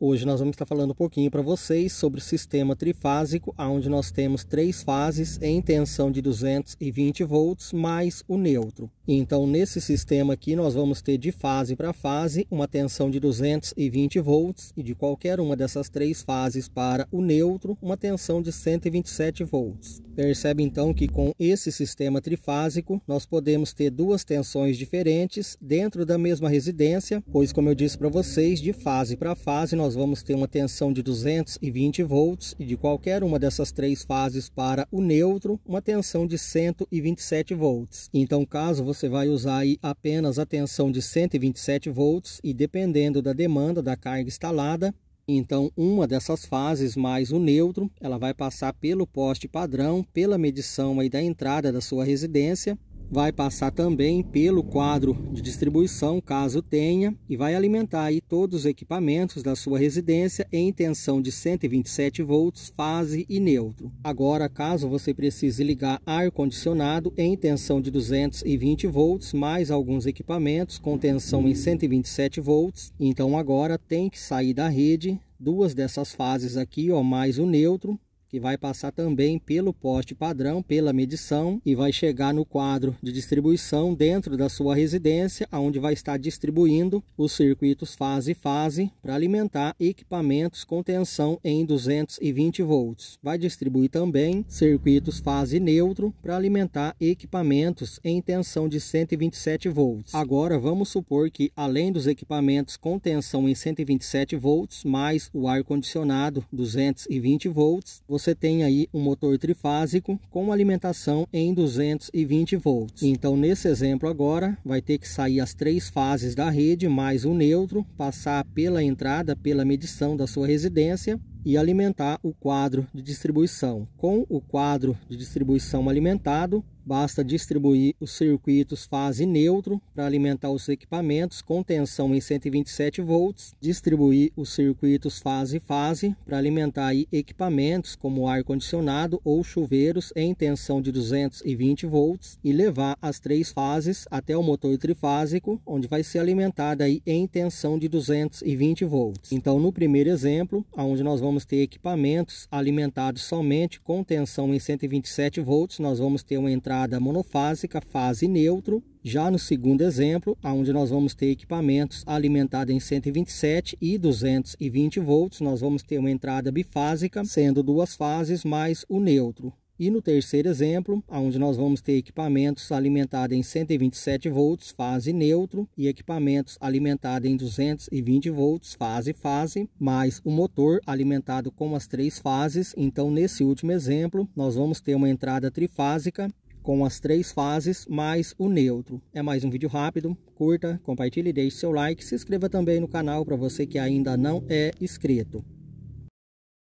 Hoje nós vamos estar falando um pouquinho para vocês sobre o sistema trifásico, onde nós temos três fases em tensão de 220 volts mais o neutro. Então, nesse sistema aqui, nós vamos ter de fase para fase uma tensão de 220 volts e de qualquer uma dessas três fases para o neutro, uma tensão de 127 volts. Percebe então que com esse sistema trifásico, nós podemos ter duas tensões diferentes dentro da mesma residência, pois como eu disse para vocês, de fase para fase nós nós vamos ter uma tensão de 220 volts e de qualquer uma dessas três fases para o neutro, uma tensão de 127 volts. Então, caso você vai usar aí apenas a tensão de 127 volts e dependendo da demanda da carga instalada, então, uma dessas fases mais o neutro, ela vai passar pelo poste padrão, pela medição aí da entrada da sua residência vai passar também pelo quadro de distribuição, caso tenha, e vai alimentar aí todos os equipamentos da sua residência em tensão de 127 volts, fase e neutro. Agora, caso você precise ligar ar-condicionado em tensão de 220 volts, mais alguns equipamentos com tensão em 127 volts, então agora tem que sair da rede duas dessas fases aqui, ó, mais o neutro, que vai passar também pelo poste padrão, pela medição e vai chegar no quadro de distribuição dentro da sua residência, onde vai estar distribuindo os circuitos fase fase para alimentar equipamentos com tensão em 220 volts. Vai distribuir também circuitos fase neutro para alimentar equipamentos em tensão de 127 volts. Agora vamos supor que além dos equipamentos com tensão em 127 volts mais o ar condicionado 220 volts, você tem aí um motor trifásico com alimentação em 220 volts. Então nesse exemplo agora vai ter que sair as três fases da rede mais o neutro, passar pela entrada, pela medição da sua residência e alimentar o quadro de distribuição. Com o quadro de distribuição alimentado, Basta distribuir os circuitos fase neutro para alimentar os equipamentos com tensão em 127 volts, distribuir os circuitos fase fase para alimentar equipamentos como ar condicionado ou chuveiros em tensão de 220 volts e levar as três fases até o motor trifásico, onde vai ser alimentada aí em tensão de 220 volts. Então, no primeiro exemplo, onde nós vamos ter equipamentos alimentados somente com tensão em 127 volts, nós vamos ter uma entrada entrada monofásica, fase neutro. Já no segundo exemplo, onde nós vamos ter equipamentos alimentados em 127 e 220 volts, nós vamos ter uma entrada bifásica, sendo duas fases mais o neutro. E no terceiro exemplo, onde nós vamos ter equipamentos alimentados em 127 volts, fase neutro, e equipamentos alimentados em 220 volts, fase fase, mais o motor alimentado com as três fases. Então, nesse último exemplo, nós vamos ter uma entrada trifásica com as três fases mais o neutro. É mais um vídeo rápido, curta, compartilhe, deixe seu like, se inscreva também no canal para você que ainda não é inscrito.